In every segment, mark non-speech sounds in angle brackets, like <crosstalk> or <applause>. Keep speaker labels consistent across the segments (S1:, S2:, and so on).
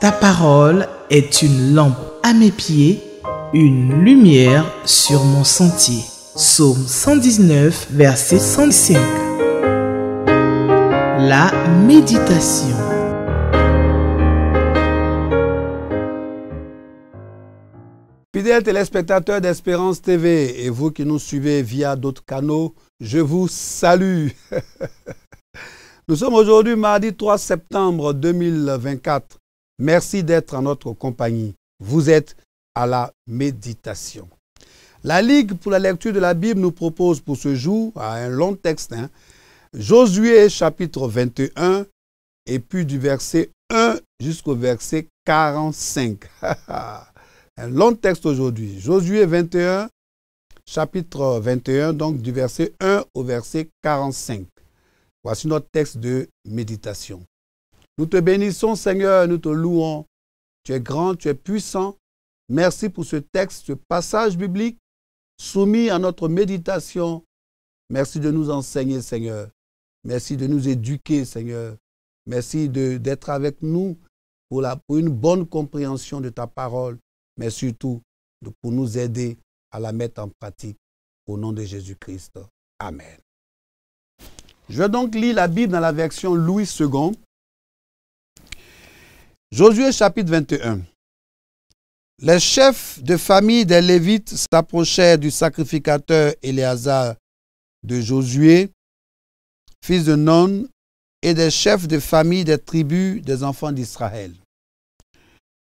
S1: Ta parole est une lampe à mes pieds, une lumière sur mon sentier. Psaume 119, verset 105. La méditation. Fidèles téléspectateurs d'Espérance TV et vous qui nous suivez via d'autres canaux, je vous salue. <laughs> Nous sommes aujourd'hui mardi 3 septembre 2024. Merci d'être en notre compagnie. Vous êtes à la méditation. La Ligue pour la lecture de la Bible nous propose pour ce jour un long texte. Hein, Josué chapitre 21 et puis du verset 1 jusqu'au verset 45. <laughs> un long texte aujourd'hui. Josué 21, chapitre 21, donc du verset 1 au verset 45. Voici notre texte de méditation. Nous te bénissons, Seigneur, nous te louons. Tu es grand, tu es puissant. Merci pour ce texte, ce passage biblique soumis à notre méditation. Merci de nous enseigner, Seigneur. Merci de nous éduquer, Seigneur. Merci d'être avec nous pour, la, pour une bonne compréhension de ta parole, mais surtout pour nous aider à la mettre en pratique. Au nom de Jésus-Christ. Amen. Je vais donc lire la Bible dans la version Louis II Josué chapitre 21. Les chefs de famille des Lévites s'approchèrent du sacrificateur Éléazar de Josué, fils de Non, et des chefs de famille des tribus des enfants d'Israël.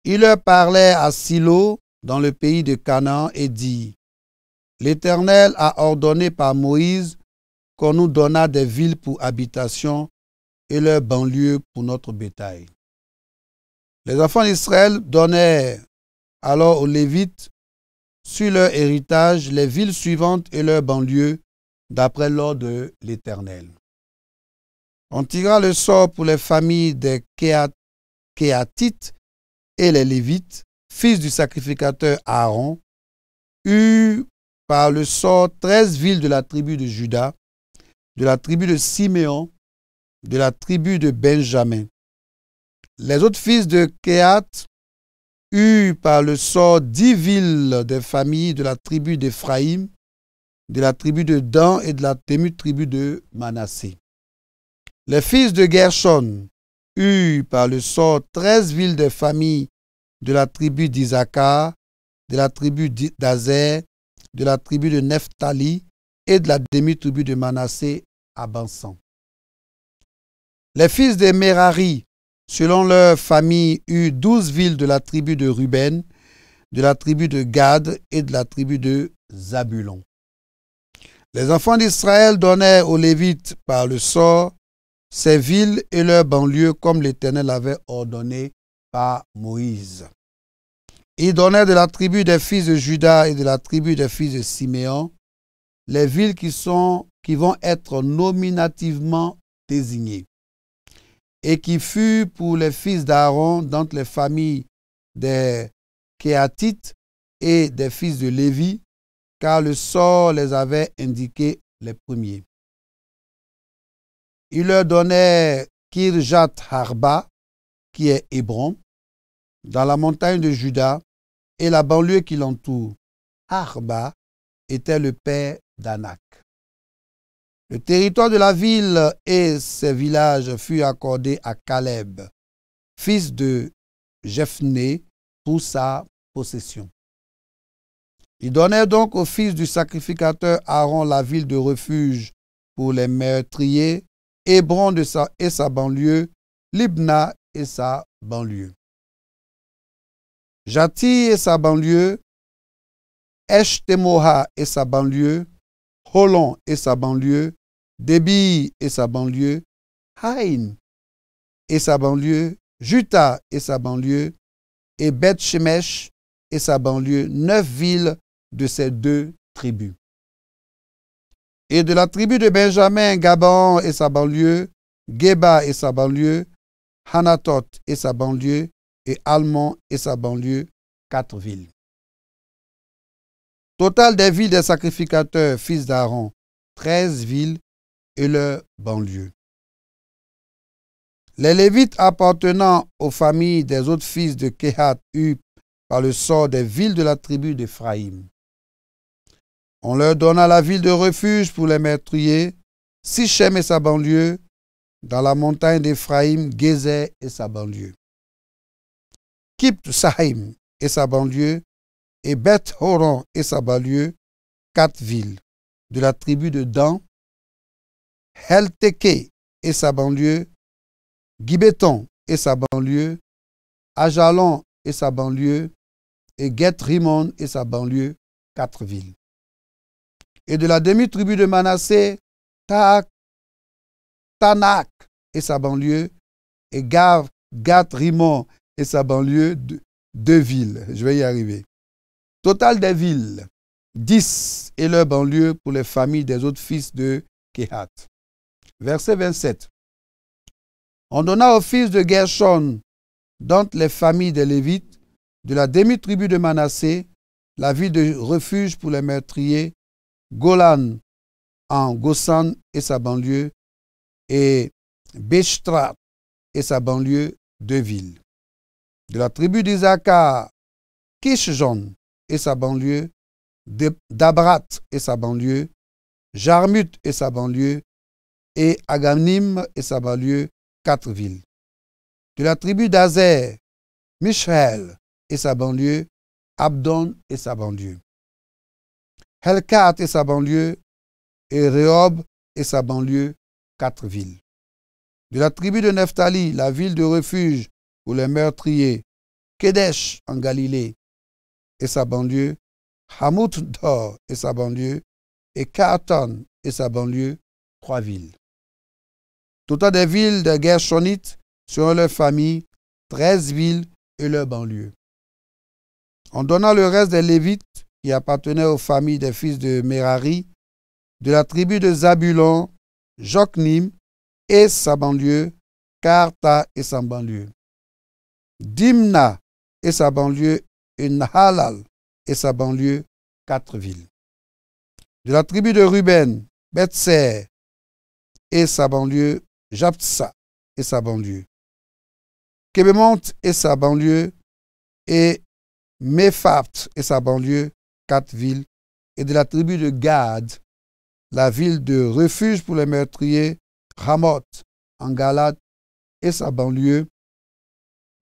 S1: Il leur parlait à Silo, dans le pays de Canaan, et dit, L'Éternel a ordonné par Moïse qu'on nous donnât des villes pour habitation et leurs banlieues pour notre bétail. Les enfants d'Israël donnèrent alors aux Lévites sur leur héritage les villes suivantes et leurs banlieues d'après l'ordre de l'Éternel. On tira le sort pour les familles des Kéatites et les Lévites, fils du sacrificateur Aaron, eut par le sort treize villes de la tribu de Juda, de la tribu de Siméon, de la tribu de Benjamin. Les autres fils de Kéat eurent par le sort dix villes des familles de la tribu d'Éphraïm, de la tribu de Dan et de la tribu de Manassé. Les fils de Gershon eurent par le sort treize villes des familles de la tribu d'Isaacar, de la tribu d'Azer, de la tribu de Nephtali et de la demi-tribu de Manassé à Bansan. Les fils des Merari Selon leur famille, eut douze villes de la tribu de Ruben, de la tribu de Gad et de la tribu de Zabulon. Les enfants d'Israël donnèrent aux Lévites par le sort ces villes et leurs banlieues comme l'Éternel avait ordonné par Moïse. Ils donnèrent de la tribu des fils de Judas et de la tribu des fils de Siméon les villes qui, sont, qui vont être nominativement désignées et qui fut pour les fils d'Aaron dans les familles des Kéatites et des fils de Lévi, car le sort les avait indiqués les premiers. Il leur donnait Kirjat Harba, qui est Hébron, dans la montagne de Juda et la banlieue qui l'entoure. Harba était le père d'Anak. Le territoire de la ville et ses villages fut accordé à Caleb, fils de Jephné, pour sa possession. Il donnait donc au fils du sacrificateur Aaron la ville de refuge pour les meurtriers, Hébron de sa, et sa banlieue, Libna et sa banlieue. Jati et sa banlieue, Eshtemoha et sa banlieue, Holon et sa banlieue, Déby et sa banlieue, Haïn et sa banlieue, Juta et sa banlieue, et Beth-Shemesh et sa banlieue, neuf villes de ces deux tribus. Et de la tribu de Benjamin, Gabon et sa banlieue, Geba et sa banlieue, Hanatot et sa banlieue, et Almon et sa banlieue, quatre villes. Total des villes des sacrificateurs, fils d'Aaron, treize villes et leur banlieue. Les Lévites appartenant aux familles des autres fils de Kehat eurent par le sort des villes de la tribu d'Éphraïm. On leur donna la ville de refuge pour les meurtriers, Sichem et sa banlieue, dans la montagne d'Éphraïm, Gezer et sa banlieue. Kipt Sahim et sa banlieue, et Beth Horon et sa banlieue, quatre villes de la tribu de Dan, Helteke et sa banlieue, Gibeton et sa banlieue, Ajalon et sa banlieue, et Gatrimon et sa banlieue, quatre villes. Et de la demi-tribu de Manassé, Tanak et sa banlieue, et Gav, et sa banlieue, deux villes. Je vais y arriver. Total des villes, dix et leurs banlieues pour les familles des autres fils de Kehat. Verset 27. On donna aux fils de Gershon, dont les familles des Lévites, de la demi-tribu de Manassé, la ville de refuge pour les meurtriers, Golan en Gossan et sa banlieue, et Bechtra et sa banlieue, deux villes. De la tribu d'Isaacar, Kishjon et sa banlieue, Dabrat et sa banlieue, Jarmut et sa banlieue, et Aganim et sa banlieue, quatre villes. De la tribu d'Azer, Michel et sa banlieue, Abdon et sa banlieue. Helkat et sa banlieue, et Rehob et sa banlieue, quatre villes. De la tribu de Neftali, la ville de refuge où les meurtriers, Kedesh en Galilée et sa banlieue, Hamout et sa banlieue, et Kaaton et sa banlieue, trois villes. Tout des villes de Gershonites selon leurs familles, treize villes et leurs banlieues. En donnant le reste des Lévites qui appartenaient aux familles des fils de Merari, de la tribu de Zabulon, Joknim et sa banlieue, Karta et sa banlieue, Dimna et sa banlieue, et Nahalal et sa banlieue, quatre villes. De la tribu de Ruben, Betser et sa banlieue, Japsa et sa banlieue, Kebemont et sa banlieue, et Mefat et sa banlieue, quatre villes, et de la tribu de Gad, la ville de refuge pour les meurtriers, Ramoth en Galat et sa banlieue,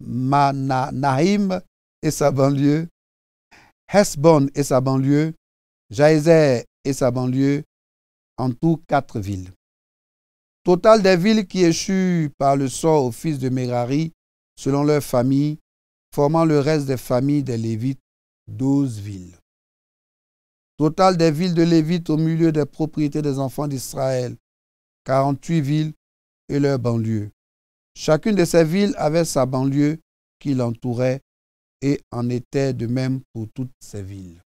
S1: Mananaïm et sa banlieue, Hesbon et sa banlieue, Jaézer et sa banlieue, en tout quatre villes. Total des villes qui échuent par le sort aux fils de Mérari, selon leur famille, formant le reste des familles des Lévites, douze villes. Total des villes de Lévites au milieu des propriétés des enfants d'Israël, quarante-huit villes et leurs banlieues. Chacune de ces villes avait sa banlieue qui l'entourait et en était de même pour toutes ces villes.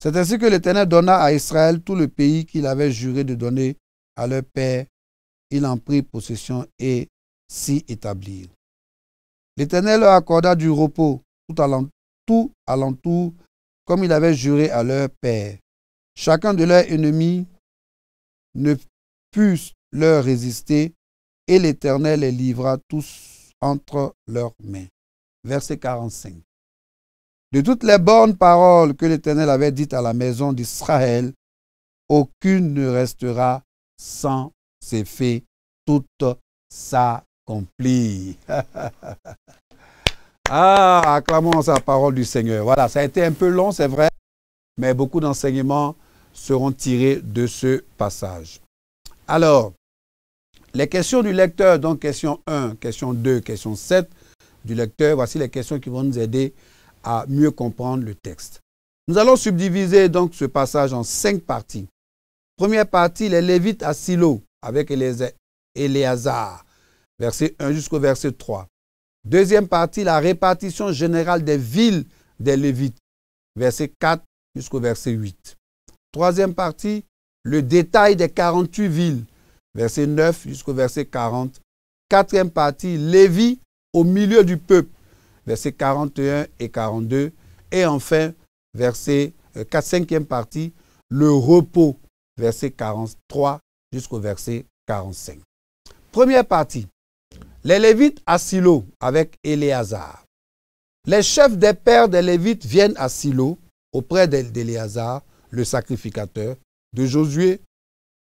S1: C'est ainsi que l'Éternel donna à Israël tout le pays qu'il avait juré de donner à leur père. Il en prit possession et s'y établit. L'Éternel leur accorda du repos tout, alentour, tout alentour, comme il avait juré à leur père. Chacun de leurs ennemis ne put leur résister, et l'Éternel les livra tous entre leurs mains. Verset 45. De toutes les bonnes paroles que l'Éternel avait dites à la maison d'Israël, aucune ne restera sans ses faits, toutes s'accomplit. <laughs> ah, acclamons sa parole du Seigneur. Voilà, ça a été un peu long, c'est vrai, mais beaucoup d'enseignements seront tirés de ce passage. Alors, les questions du lecteur, donc question 1, question 2, question 7 du lecteur, voici les questions qui vont nous aider à mieux comprendre le texte. Nous allons subdiviser donc ce passage en cinq parties. Première partie, les Lévites à Silo avec Éléazar, verset 1 jusqu'au verset 3. Deuxième partie, la répartition générale des villes des Lévites, verset 4 jusqu'au verset 8. Troisième partie, le détail des 48 villes, verset 9 jusqu'au verset 40. Quatrième partie, Lévi au milieu du peuple, versets 41 et 42. Et enfin, verset 4, 5e partie, le repos, verset 43 jusqu'au verset 45. Première partie, les Lévites à Silo avec Éléazar. Les chefs des pères des Lévites viennent à Silo auprès d'Éléazar, le sacrificateur, de Josué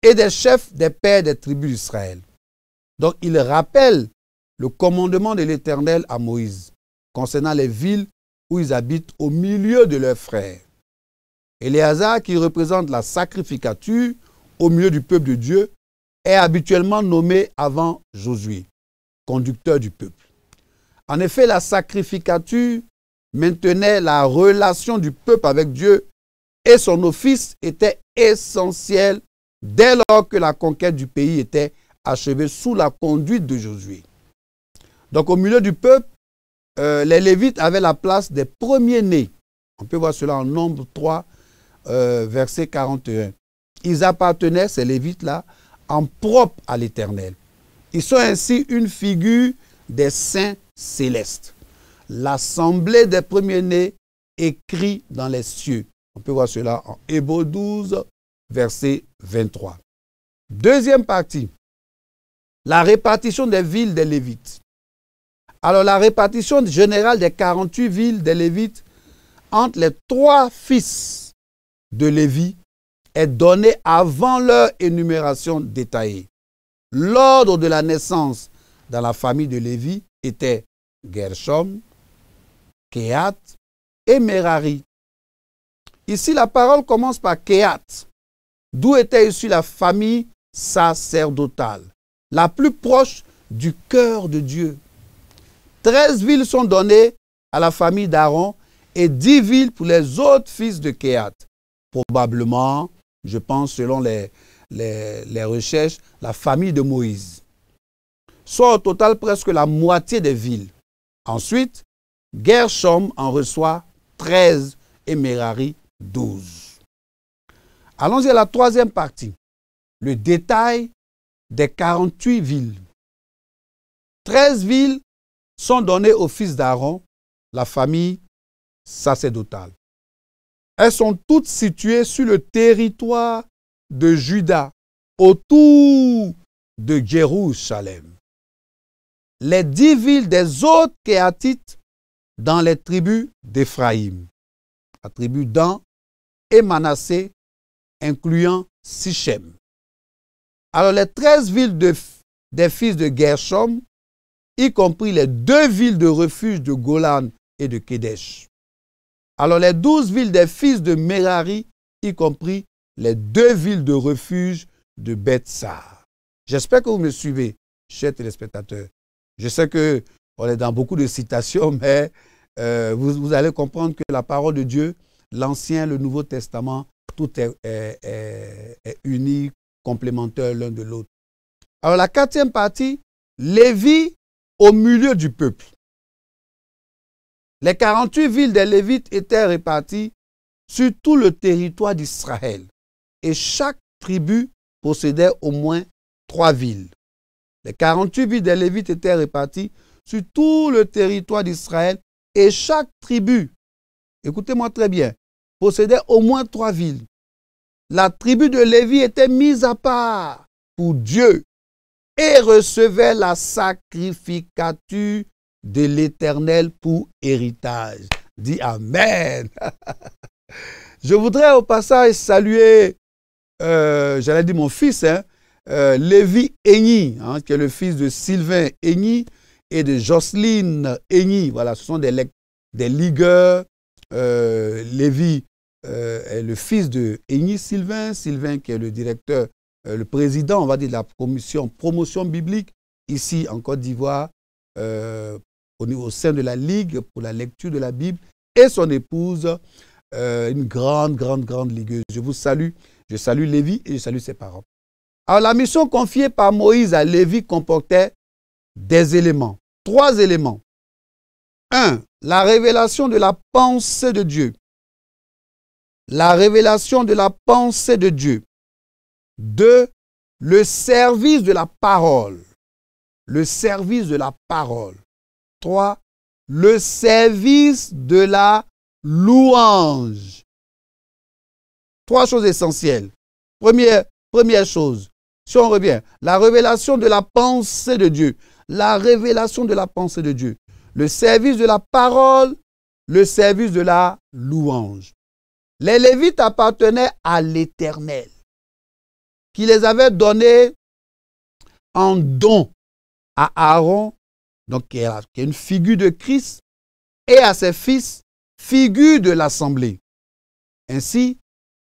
S1: et des chefs des pères des tribus d'Israël. Donc ils rappellent le commandement de l'Éternel à Moïse concernant les villes où ils habitent au milieu de leurs frères. Et Éléazar, qui représente la sacrificature au milieu du peuple de Dieu, est habituellement nommé avant Josué, conducteur du peuple. En effet, la sacrificature maintenait la relation du peuple avec Dieu et son office était essentiel dès lors que la conquête du pays était achevée sous la conduite de Josué. Donc au milieu du peuple, euh, les Lévites avaient la place des premiers-nés. On peut voir cela en Nombre 3, euh, verset 41. Ils appartenaient, ces Lévites-là, en propre à l'Éternel. Ils sont ainsi une figure des saints célestes. L'assemblée des premiers-nés écrit dans les cieux. On peut voir cela en Hébreu 12, verset 23. Deuxième partie, la répartition des villes des Lévites. Alors la répartition générale des 48 villes des Lévites entre les trois fils de Lévi est donnée avant leur énumération détaillée. L'ordre de la naissance dans la famille de Lévi était Gershom, Kehat et Merari. Ici, la parole commence par Kehat, d'où était issue la famille sacerdotale, la plus proche du cœur de Dieu. 13 villes sont données à la famille d'Aaron et 10 villes pour les autres fils de Kéat. Probablement, je pense selon les, les, recherches, la famille de Moïse. Soit au total presque la moitié des villes. Ensuite, Gershom en reçoit 13 et Merari 12. Allons-y à la troisième partie, le détail des 48 villes. 13 villes sont données aux fils d'Aaron, la famille sacerdotale. Elles sont toutes situées sur le territoire de Juda, autour de Jérusalem. Les dix villes des autres Kéatites dans les tribus d'Éphraïm, la tribu d'An et Manassé, incluant Sichem. Alors les treize villes des fils de Gershom y compris les deux villes de refuge de Golan et de Kedesh. Alors les douze villes des fils de Merari, y compris les deux villes de refuge de Betsa. J'espère que vous me suivez, chers téléspectateurs. Je sais que on est dans beaucoup de citations, <laughs> mais euh, vous, allez comprendre que la parole de Dieu, l'Ancien, le Nouveau Testament, tout est, est uni, complémentaire l'un de l'autre. Alors la quatrième partie, Lévi au milieu du peuple. Les 48 villes des Lévites étaient réparties sur tout le territoire d'Israël et chaque tribu possédait au moins trois villes. Les 48 villes des Lévites étaient réparties sur tout le territoire d'Israël et chaque tribu, écoutez-moi très bien, possédait au moins trois villes. La tribu de Lévi était mise à part pour Dieu et recevait la sacrificature de l'Éternel pour héritage. Dit Amen. <laughs> Je voudrais au passage saluer, euh, j'allais dire mon fils, hein, euh, Lévi Aigny, hein, qui est le fils de Sylvain Eny et de Jocelyne Eny. Voilà, ce sont des, des ligueurs. Euh, Lévi est le fils de Eny Sylvain, Sylvain qui est le directeur euh, le président, on va dire, de la commission promotion biblique ici en Côte d'Ivoire, euh, au, sein de la Ligue pour la lecture de la Bible, et son épouse, euh, une grande, grande, grande ligueuse. Je vous salue, je salue Lévi et je salue ses parents. Alors la mission confiée par Moïse à Lévi comportait des éléments, trois éléments. Un, la révélation de la pensée de Dieu. La révélation de la pensée de Dieu. Deux, le service de la parole. Le service de la parole. Trois, le service de la louange. Trois choses essentielles. Première, première chose, si on revient, la révélation de la pensée de Dieu. La révélation de la pensée de Dieu. Le service de la parole, le service de la louange. Les Lévites appartenaient à l'Éternel qui les avait donnés en don à Aaron, donc qui est une figure de Christ, et à ses fils, figure de l'assemblée. Ainsi,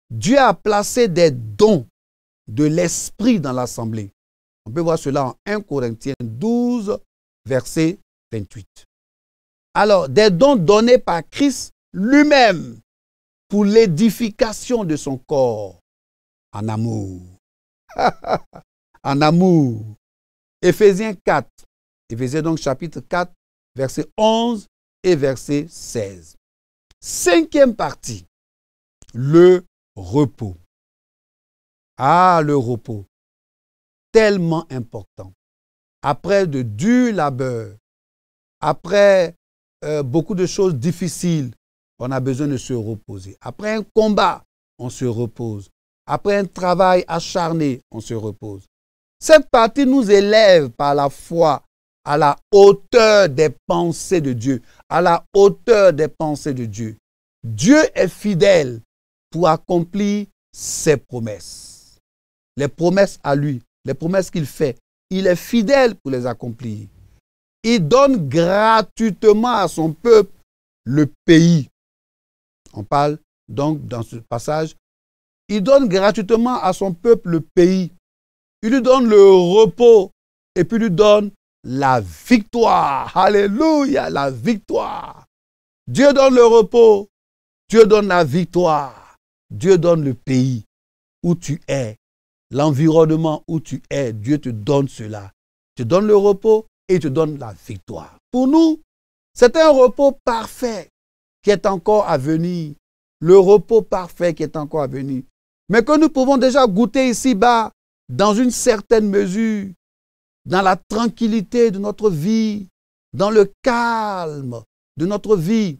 S1: Dieu a placé des dons de l'esprit dans l'assemblée. On peut voir cela en 1 Corinthiens 12, verset 28. Alors, des dons donnés par Christ lui-même pour l'édification de son corps en amour. <laughs> en amour. Éphésiens 4, Éphésiens donc chapitre 4, verset 11 et verset 16. Cinquième partie, le repos. Ah, le repos, tellement important. Après de durs labeurs, après euh, beaucoup de choses difficiles, on a besoin de se reposer. Après un combat, on se repose. Après un travail acharné, on se repose. Cette partie nous élève par la foi à la hauteur des pensées de Dieu, à la hauteur des pensées de Dieu. Dieu est fidèle pour accomplir ses promesses. Les promesses à lui, les promesses qu'il fait, il est fidèle pour les accomplir. Il donne gratuitement à son peuple le pays. On parle donc dans ce passage il donne gratuitement à son peuple le pays. Il lui donne le repos et puis lui donne la victoire. Alléluia, la victoire. Dieu donne le repos. Dieu donne la victoire. Dieu donne le pays où tu es, l'environnement où tu es. Dieu te donne cela. Il te donne le repos et il te donne la victoire. Pour nous, c'est un repos parfait qui est encore à venir. Le repos parfait qui est encore à venir mais que nous pouvons déjà goûter ici-bas, dans une certaine mesure, dans la tranquillité de notre vie, dans le calme de notre vie.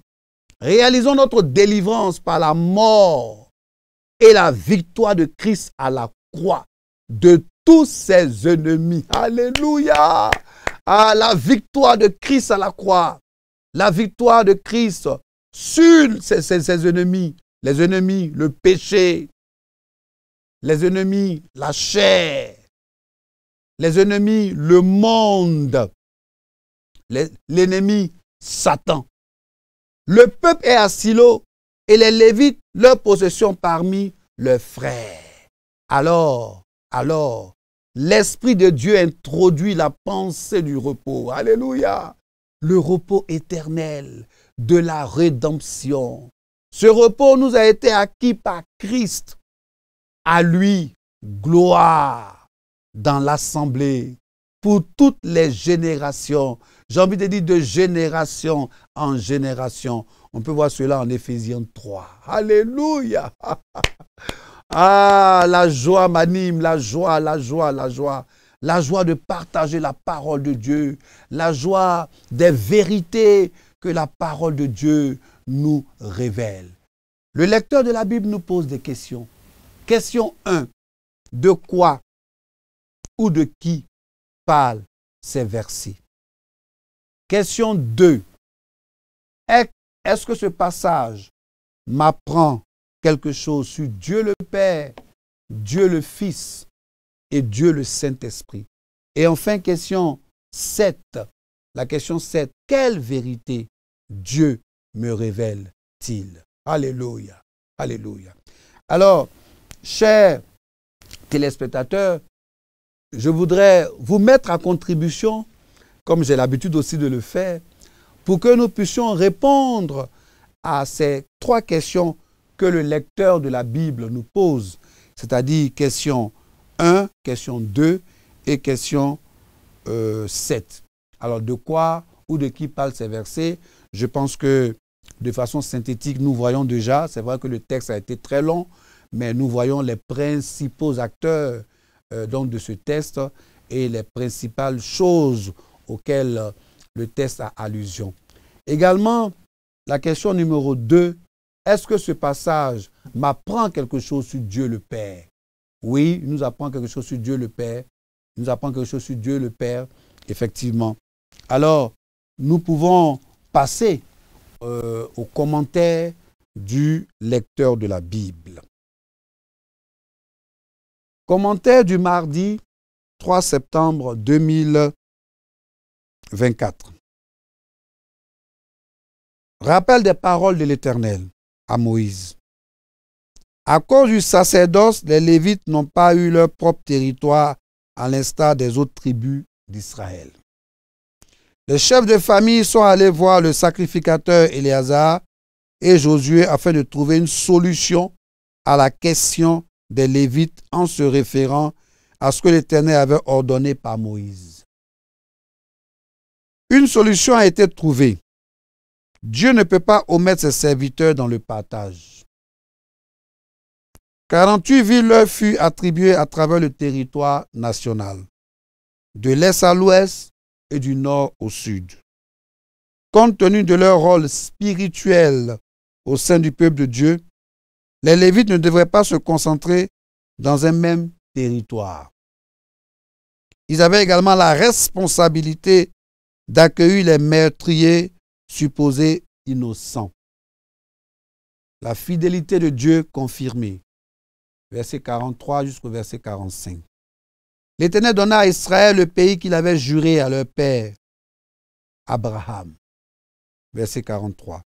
S1: Réalisons notre délivrance par la mort et la victoire de Christ à la croix de tous ses ennemis. Alléluia! À la victoire de Christ à la croix, la victoire de Christ sur ses, ses ennemis, les ennemis, le péché, les ennemis, la chair, les ennemis, le monde, l'ennemi, Satan. Le peuple est à Silo et les Lévites leur possession parmi leurs frères. Alors, alors, l'Esprit de Dieu introduit la pensée du repos. Alléluia. Le repos éternel de la rédemption. Ce repos nous a été acquis par Christ à lui, gloire dans l'assemblée pour toutes les générations. J'ai envie de dire de génération en génération. On peut voir cela en Éphésiens 3. Alléluia. <laughs> Ah, la joie m'anime, la joie, la joie, la joie. La joie de partager la parole de Dieu, la joie des vérités que la parole de Dieu nous révèle. Le lecteur de la Bible nous pose des questions. Question 1. De quoi ou de qui parlent ces versets Question 2. Est-ce que ce passage m'apprend quelque chose sur Dieu le Père, Dieu le Fils et Dieu le Saint-Esprit Et enfin, question 7. La question 7. Quelle vérité Dieu me révèle-t-il Alléluia. Alléluia. Alors, chers téléspectateurs, je voudrais vous mettre à contribution, comme j'ai l'habitude aussi de le faire, pour que nous puissions répondre à ces trois questions que le lecteur de la Bible nous pose, c'est-à-dire question 1, question 2 et question 7. Euh, Alors de quoi ou de qui parlent ces versets Je pense que de façon synthétique, nous voyons déjà, c'est vrai que le texte a été très long, mais nous voyons les principaux acteurs euh, de ce test et les principales choses auxquelles euh, le test a allusion. Également, la question numéro 2, est-ce que ce passage m'apprend quelque chose sur Dieu le Père Oui, il nous apprend quelque chose sur Dieu le Père. Il nous apprend quelque chose sur Dieu le Père, effectivement. Alors, nous pouvons passer euh, au aux commentaires du lecteur de la Bible. Commentaire du mardi 3 septembre 2024. Rappel des paroles de l'Éternel à Moïse. À cause du sacerdoce, les Lévites n'ont pas eu leur propre territoire à l'instar des autres tribus d'Israël. Les chefs de famille sont allés voir le sacrificateur Éléazar et Josué afin de trouver une solution à la question des Lévites en se référant à ce que l'Éternel avait ordonné par Moïse. Une solution a été trouvée. Dieu ne peut pas omettre ses serviteurs dans le partage. 48 villes leur furent attribuées à travers le territoire national, de l'est à l'ouest et du nord au sud. Compte tenu de leur rôle spirituel au sein du peuple de Dieu, les Lévites ne devraient pas se concentrer dans un même territoire. Ils avaient également la responsabilité d'accueillir les meurtriers supposés innocents. La fidélité de Dieu confirmée. Verset 43 jusqu'au verset 45. L'Éternel donna à Israël le pays qu'il avait juré à leur père, Abraham. Verset 43.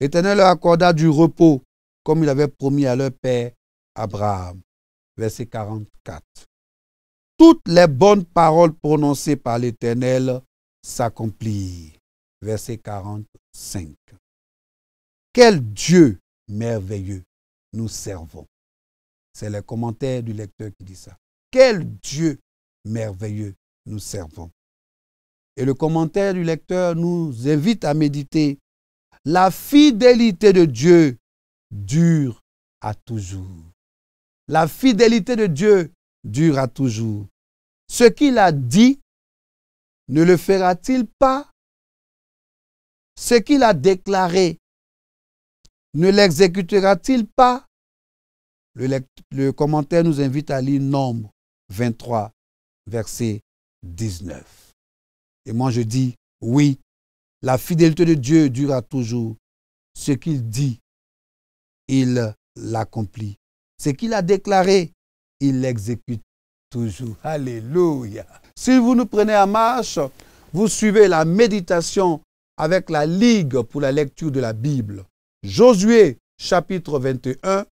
S1: L'Éternel leur accorda du repos comme il avait promis à leur père Abraham. Verset 44. Toutes les bonnes paroles prononcées par l'Éternel s'accomplissent. Verset 45. Quel Dieu merveilleux nous servons. C'est le commentaire du lecteur qui dit ça. Quel Dieu merveilleux nous servons. Et le commentaire du lecteur nous invite à méditer la fidélité de Dieu dure à toujours. La fidélité de Dieu dure à toujours. Ce qu'il a dit, ne le fera-t-il pas Ce qu'il a déclaré, ne l'exécutera-t-il pas le, commentaire nous invite à lire Nombre 23, verset 19. Et moi je dis, oui, la fidélité de Dieu dure à toujours. Ce qu'il dit, il l'accomplit. Ce qu'il a déclaré, il l'exécute toujours. Alléluia. Si vous nous prenez en marche, vous suivez la méditation avec la Ligue pour la lecture de la Bible. Josué chapitre 21,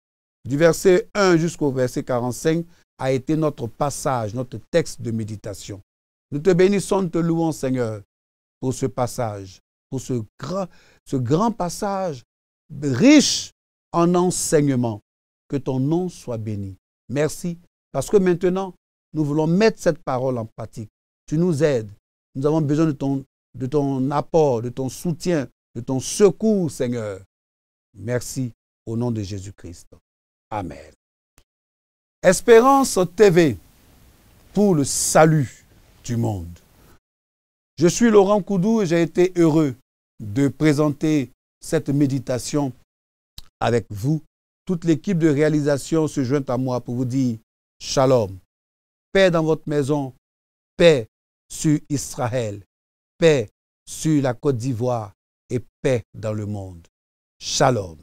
S1: du verset 1 jusqu'au verset 45, a été notre passage, notre texte de méditation. Nous te bénissons, nous te louons, Seigneur, pour ce passage, pour ce ce grand passage riche en enseignement. Que ton nom soit béni. Merci, parce que maintenant, nous voulons mettre cette parole en pratique. Tu nous aides. Nous avons besoin de ton, de ton apport, de ton soutien, de ton secours, Seigneur. Merci au nom de Jésus-Christ. Amen. Espérance TV pour le salut du monde. Je suis Laurent Coudou et j'ai été heureux de présenter cette méditation avec vous. Toute l'équipe de réalisation se joint à moi pour vous dire Shalom. Paix dans votre maison, paix sur Israël, paix sur la Côte d'Ivoire et paix dans le monde. Shalom.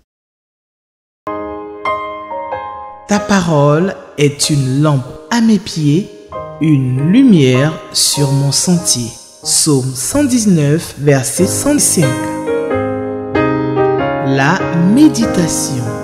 S1: Ta parole est une lampe à mes pieds, une lumière sur mon sentier. Psaume 119, verset 105 la méditation.